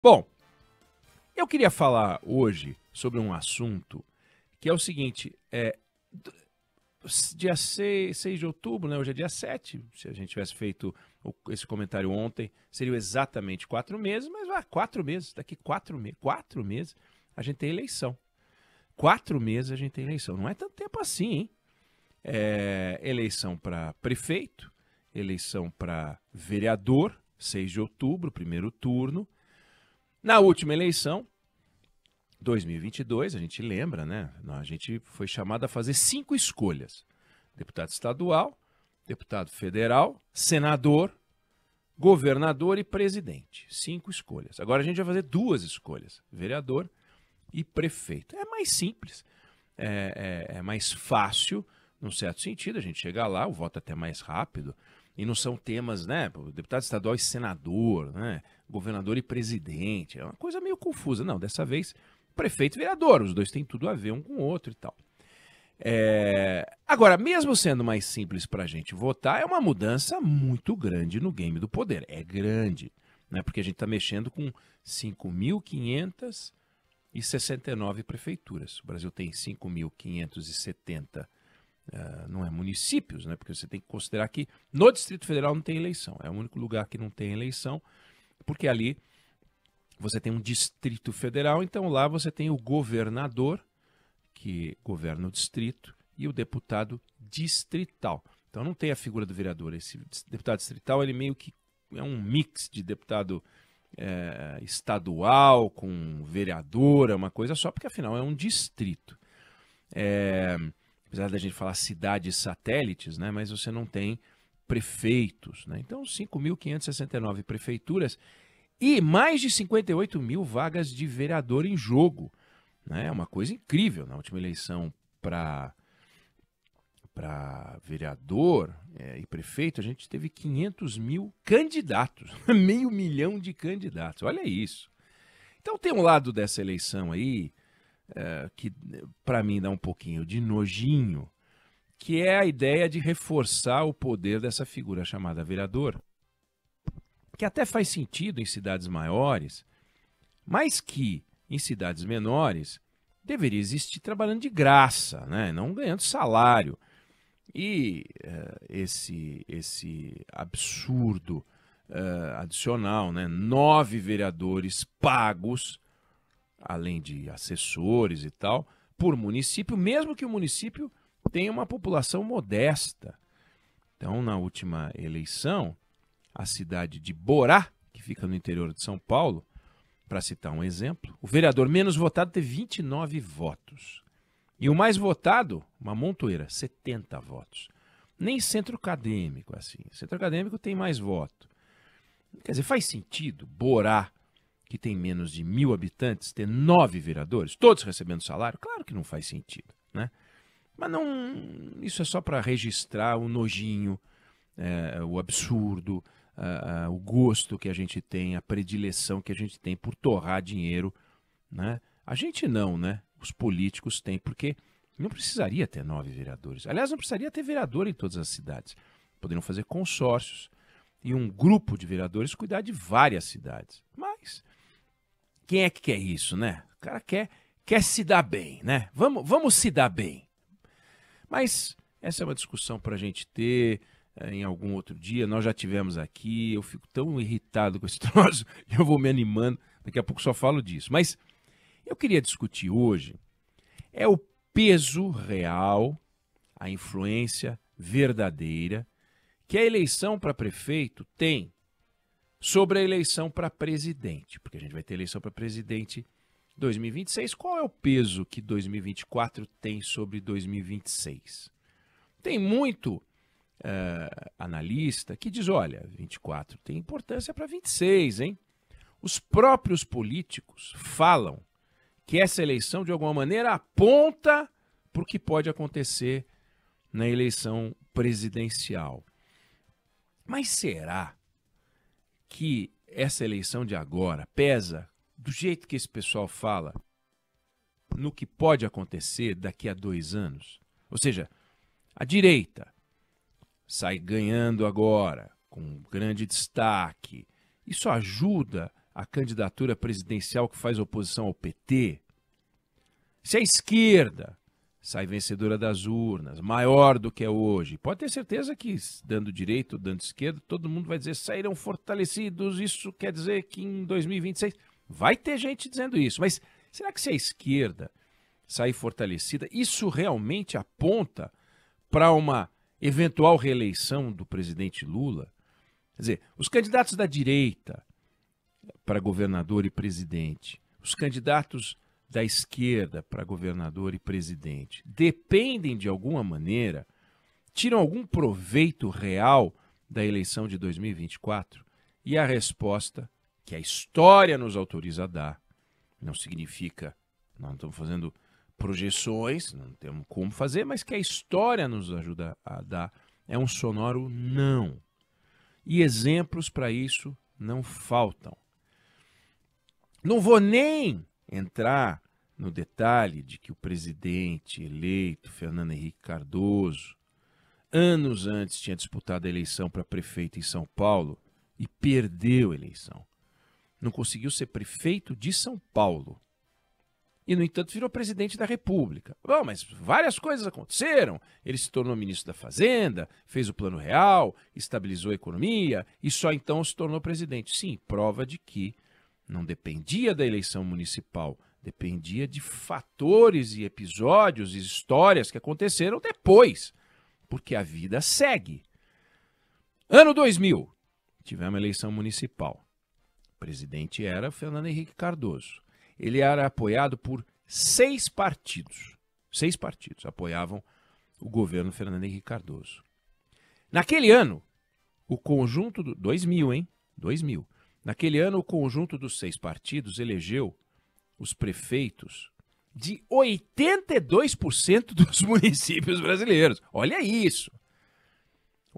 Bom, eu queria falar hoje sobre um assunto que é o seguinte: é, dia 6, 6 de outubro, né, hoje é dia 7. Se a gente tivesse feito esse comentário ontem, seriam exatamente quatro meses, mas ah, quatro meses, daqui quatro, me quatro meses a gente tem eleição. Quatro meses a gente tem eleição. Não é tanto tempo assim, hein? É, eleição para prefeito, eleição para vereador, 6 de outubro, primeiro turno na última eleição, 2022, a gente lembra, né? A gente foi chamado a fazer cinco escolhas: deputado estadual, deputado federal, senador, governador e presidente. Cinco escolhas. Agora a gente vai fazer duas escolhas: vereador e prefeito. É mais simples, é, é, é mais fácil, num certo sentido. A gente chega lá, o voto é até mais rápido e não são temas, né? Deputado estadual e senador, né? Governador e presidente. É uma coisa meio confusa. Não, dessa vez, prefeito e vereador. Os dois têm tudo a ver um com o outro e tal. É... Agora, mesmo sendo mais simples para a gente votar, é uma mudança muito grande no game do poder. É grande, né? porque a gente está mexendo com 5.569 prefeituras. O Brasil tem 5.570 prefeituras ah, não é municípios, né? Porque você tem que considerar que no Distrito Federal não tem eleição. É o único lugar que não tem eleição, porque ali você tem um Distrito Federal, então lá você tem o governador, que governa o distrito, e o deputado distrital. Então não tem a figura do vereador. Esse deputado distrital, ele meio que é um mix de deputado é, estadual com vereador, é uma coisa só, porque afinal é um distrito. É, apesar da gente falar cidades satélites, né, mas você não tem prefeitos. Né? Então, 5.569 prefeituras e mais de 58 mil vagas de vereador em jogo. Né. É né? uma coisa incrível. Na última eleição para para vereador é, e prefeito, a gente teve 500 mil candidatos, meio milhão de candidatos. Olha isso. Então tem um lado dessa eleição aí é, que para mim dá um pouquinho de nojinho, que é a ideia de reforçar o poder dessa figura chamada vereador, que até faz sentido em cidades maiores, mas que em cidades menores deveria existir trabalhando de graça, né? não ganhando salário. E uh, esse, esse absurdo uh, adicional, né? nove vereadores pagos além de assessores e tal, por município, mesmo que o município tenha uma população modesta. Então, na última eleição, a cidade de Borá, que fica no interior de São Paulo, para citar um exemplo, o vereador menos votado teve 29 votos. E o mais votado, uma montoeira, 70 votos. Nem centro acadêmico, assim. Centro acadêmico tem mais voto. Quer dizer, faz sentido Borá que tem menos de mil habitantes ter nove vereadores, todos recebendo salário? Claro que não faz sentido, né? Mas não, isso é só para registrar o nojinho, é, o absurdo, é, o gosto que a gente tem, a predileção que a gente tem por torrar dinheiro, né? A gente não, né? Os políticos têm, porque não precisaria ter nove vereadores. Aliás, não precisaria ter vereador em todas as cidades. Poderiam fazer consórcios e um grupo de vereadores cuidar de várias cidades. Mas quem é que quer isso, né? O cara quer, quer se dar bem, né? Vamos, vamos se dar bem. Mas essa é uma discussão para a gente ter eh, em algum outro dia. Nós já tivemos aqui. Eu fico tão irritado com esse troço. Eu vou me animando. Daqui a pouco só falo disso. Mas eu queria discutir hoje é o peso real, a influência verdadeira que a eleição para prefeito tem sobre a eleição para presidente, porque a gente vai ter eleição para presidente 2026. Qual é o peso que 2024 tem sobre 2026? Tem muito uh, analista que diz: olha, 24 tem importância para 26, hein? Os próprios políticos falam que essa eleição, de alguma maneira, aponta para o que pode acontecer na eleição presidencial. Mas será que essa eleição de agora pesa do jeito que esse pessoal fala no que pode acontecer daqui a dois anos? Ou seja, a direita sai ganhando agora, com um grande destaque. Isso ajuda a candidatura presidencial que faz oposição ao PT? Se a esquerda sai vencedora das urnas, maior do que é hoje. Pode ter certeza que, dando direito, dando esquerda, todo mundo vai dizer saíram fortalecidos. Isso quer dizer que em 2026 vai ter gente dizendo isso. Mas será que se a esquerda sair fortalecida, isso realmente aponta para uma eventual reeleição do presidente Lula? Quer dizer, os candidatos da direita para governador e presidente, os candidatos da esquerda para governador e presidente dependem de alguma maneira, tiram algum proveito real da eleição de 2024? E a resposta que a história nos autoriza a dar não significa, não estamos fazendo projeções, não temos como fazer, mas que a história nos ajuda a dar, é um sonoro não. E exemplos para isso não faltam. Não vou nem entrar no detalhe de que o presidente eleito, Fernando Henrique Cardoso, anos antes tinha disputado a eleição para prefeito em São Paulo e perdeu a eleição. Não conseguiu ser prefeito de São Paulo. E, no entanto, virou presidente da República. Bom, mas várias coisas aconteceram. Ele se tornou ministro da Fazenda, fez o Plano Real, estabilizou a economia e só então se tornou presidente. Sim, prova de que não dependia da eleição municipal, dependia de fatores e episódios e histórias que aconteceram depois, porque a vida segue. Ano 2000, tivemos uma eleição municipal. O presidente era Fernando Henrique Cardoso. Ele era apoiado por seis partidos. Seis partidos apoiavam o governo Fernando Henrique Cardoso. Naquele ano, o conjunto do 2000, hein? 2000. Naquele ano, o conjunto dos seis partidos elegeu os prefeitos de 82% dos municípios brasileiros. Olha isso!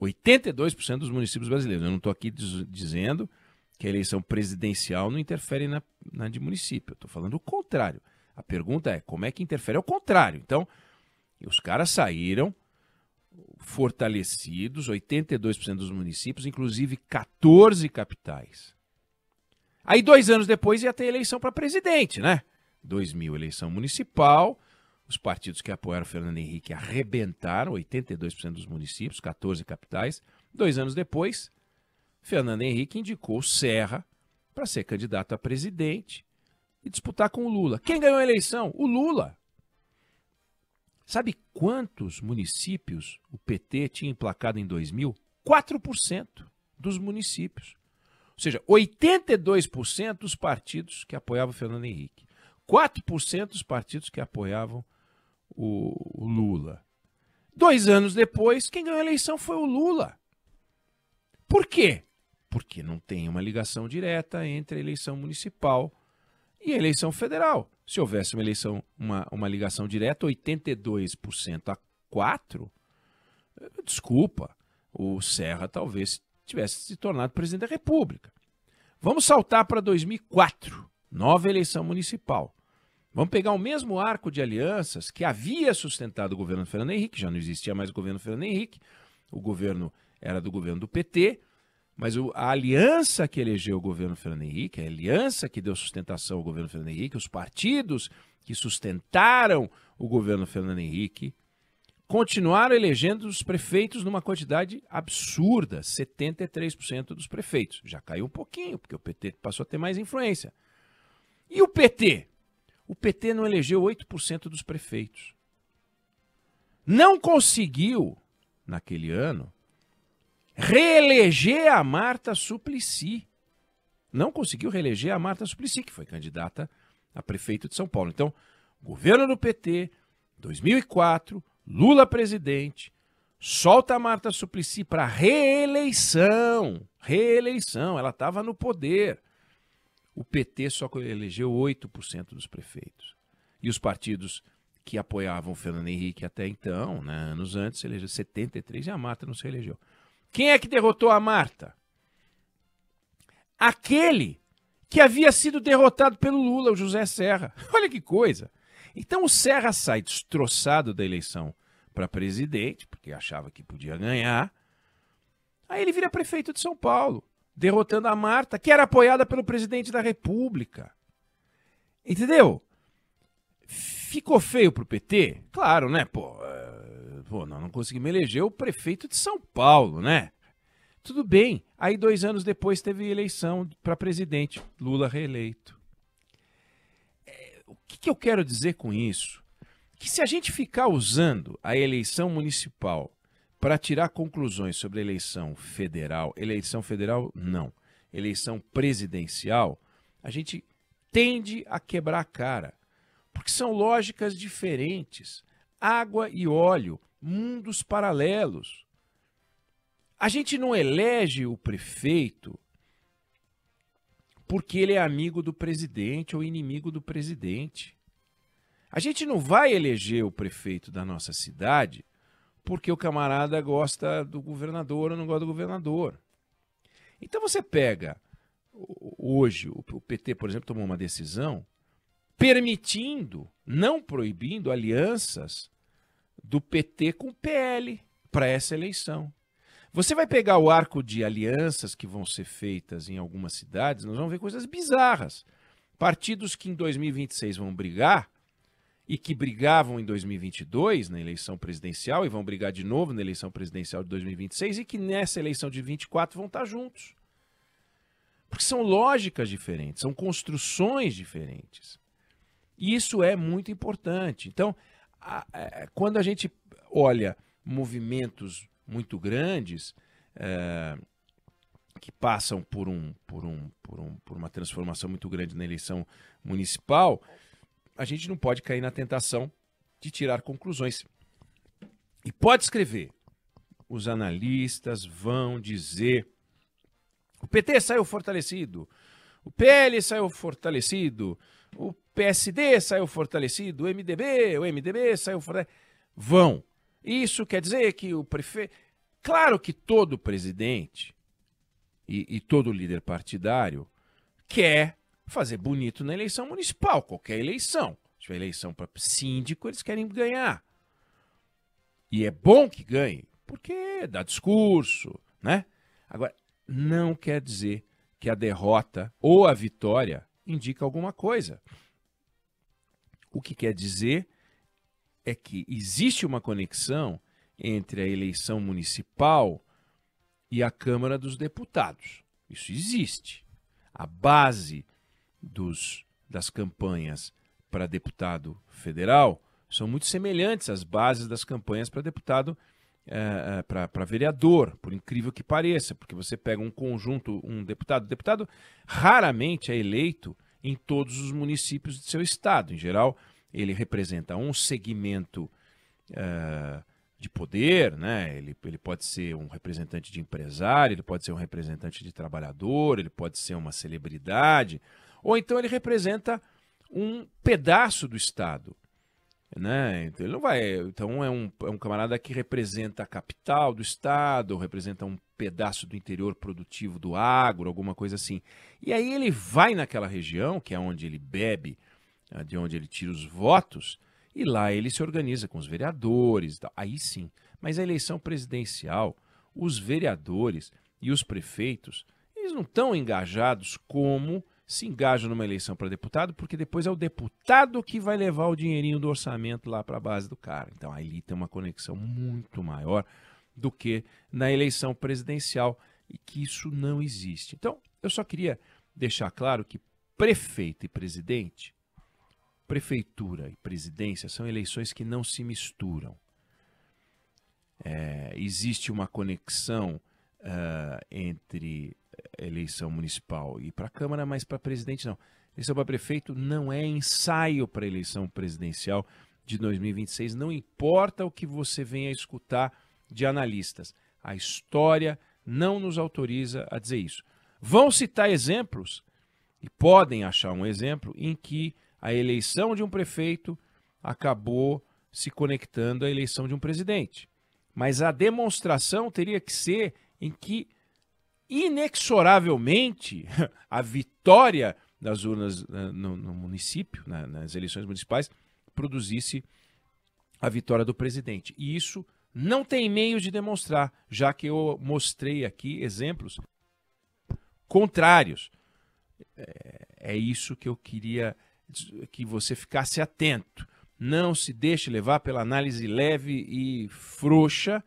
82% dos municípios brasileiros. Eu não estou aqui dizendo que a eleição presidencial não interfere na, na de município. Eu estou falando o contrário. A pergunta é como é que interfere ao é contrário. Então, os caras saíram fortalecidos, 82% dos municípios, inclusive 14 capitais. Aí, dois anos depois, ia ter eleição para presidente, né? 2000, eleição municipal. Os partidos que apoiaram Fernando Henrique arrebentaram 82% dos municípios, 14 capitais. Dois anos depois, Fernando Henrique indicou Serra para ser candidato a presidente e disputar com o Lula. Quem ganhou a eleição? O Lula. Sabe quantos municípios o PT tinha emplacado em 2000? 4% dos municípios. Ou seja, 82% dos partidos que apoiavam Fernando Henrique. 4% dos partidos que apoiavam o, o Lula. Dois anos depois, quem ganhou a eleição foi o Lula. Por quê? Porque não tem uma ligação direta entre a eleição municipal e a eleição federal. Se houvesse uma eleição, uma, uma ligação direta, 82% a 4%, desculpa, o Serra talvez tivesse se tornado presidente da República. Vamos saltar para 2004, nova eleição municipal. Vamos pegar o mesmo arco de alianças que havia sustentado o governo Fernando Henrique, já não existia mais o governo Fernando Henrique, o governo era do governo do PT, mas a aliança que elegeu o governo Fernando Henrique, a aliança que deu sustentação ao governo Fernando Henrique, os partidos que sustentaram o governo Fernando Henrique, continuaram elegendo os prefeitos numa quantidade absurda, 73% dos prefeitos. Já caiu um pouquinho, porque o PT passou a ter mais influência. E o PT? O PT não elegeu 8% dos prefeitos. Não conseguiu, naquele ano, reeleger a Marta Suplicy. Não conseguiu reeleger a Marta Suplicy, que foi candidata a prefeito de São Paulo. Então, governo do PT, 2004, Lula presidente, solta a Marta Suplicy para reeleição. Reeleição, ela estava no poder. O PT só elegeu 8% dos prefeitos. E os partidos que apoiavam o Fernando Henrique até então, né, anos antes, elegeu 73 e a Marta não se elegeu. Quem é que derrotou a Marta? Aquele que havia sido derrotado pelo Lula, o José Serra. Olha que coisa. Então o Serra sai destroçado da eleição para presidente, porque achava que podia ganhar. Aí ele vira prefeito de São Paulo, derrotando a Marta, que era apoiada pelo presidente da República. Entendeu? Ficou feio pro PT? Claro, né? Pô, eh, pô não, não conseguimos eleger o prefeito de São Paulo, né? Tudo bem. Aí, dois anos depois, teve eleição para presidente. Lula reeleito. É, o que, que eu quero dizer com isso? que se a gente ficar usando a eleição municipal para tirar conclusões sobre eleição federal, eleição federal não, eleição presidencial, a gente tende a quebrar a cara, porque são lógicas diferentes, água e óleo, mundos paralelos. A gente não elege o prefeito porque ele é amigo do presidente ou inimigo do presidente. A gente não vai eleger o prefeito da nossa cidade porque o camarada gosta do governador ou não gosta do governador. Então você pega hoje, o PT, por exemplo, tomou uma decisão permitindo, não proibindo alianças do PT com o PL para essa eleição. Você vai pegar o arco de alianças que vão ser feitas em algumas cidades, nós vamos ver coisas bizarras. Partidos que em 2026 vão brigar e que brigavam em 2022 na eleição presidencial e vão brigar de novo na eleição presidencial de 2026 e que nessa eleição de 24 vão estar tá juntos. Porque são lógicas diferentes, são construções diferentes. E isso é muito importante. Então, a, a, é, quando a gente olha movimentos muito grandes é, que passam por, um, por, um, por, um, por uma transformação muito grande na eleição municipal, a gente não pode cair na tentação de tirar conclusões. E pode escrever. Os analistas vão dizer: o PT saiu fortalecido, o PL saiu fortalecido, o PSD saiu fortalecido, o MDB, o MDB saiu fortalecido. Vão. Isso quer dizer que o prefeito. Claro que todo presidente e, e todo líder partidário quer fazer bonito na eleição municipal, qualquer eleição. Se tiver eleição para síndico, eles querem ganhar. E é bom que ganhe, porque dá discurso, né? Agora, não quer dizer que a derrota ou a vitória indica alguma coisa. O que quer dizer é que existe uma conexão entre a eleição municipal e a Câmara dos Deputados. Isso existe. A base dos, das campanhas para deputado federal são muito semelhantes às bases das campanhas para deputado é, eh, eh, para vereador, por incrível que pareça, porque você pega um conjunto, um deputado. O deputado raramente é eleito em todos os municípios do seu estado. Em geral, ele representa um segmento é, de poder, né? ele, ele pode ser um representante de empresário, ele pode ser um representante de trabalhador, ele pode ser uma celebridade ou então ele representa um pedaço do Estado. Né? Então ele não vai. Então é um, é um camarada que representa a capital do estado, representa um pedaço do interior produtivo do agro, alguma coisa assim. E aí ele vai naquela região, que é onde ele bebe, eh, de onde ele tira os votos, e lá ele se organiza com os vereadores. Aí sim. Mas a eleição presidencial, os vereadores e os prefeitos, eles não estão engajados como se engajam numa eleição para deputado, porque depois é o deputado que vai levar o dinheirinho do orçamento lá para a base do cara. Então ali tem uma conexão muito maior do que na eleição presidencial e que isso não existe. Então, eu só queria deixar claro que prefeito e presidente, prefeitura e presidência são eleições que não se misturam. É, existe uma conexão uh, entre eleição municipal e para a Câmara, mas para presidente não. Eleição para prefeito não é ensaio para eleição presidencial de 2026, não importa o que você venha escutar de analistas. A história não nos autoriza a dizer isso. Vão citar exemplos, e podem achar um exemplo, em que a eleição de um prefeito acabou se conectando à eleição de um presidente. Mas a demonstração teria que ser em que inexoravelmente a vitória das urnas eh, no, no município, na, né, nas eleições municipais, produzisse a vitória do presidente. E isso não tem meio de demonstrar, já que eu mostrei aqui exemplos contrários. é, é isso que eu queria que você ficasse atento. Não se deixe levar pela análise leve e frouxa.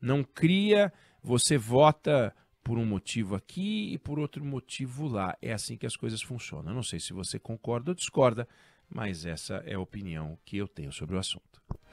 Não cria, você vota por um motivo aqui e por outro motivo lá. É assim que as coisas funcionam. Eu não sei se você concorda ou discorda, mas essa é a opinião que eu tenho sobre o assunto.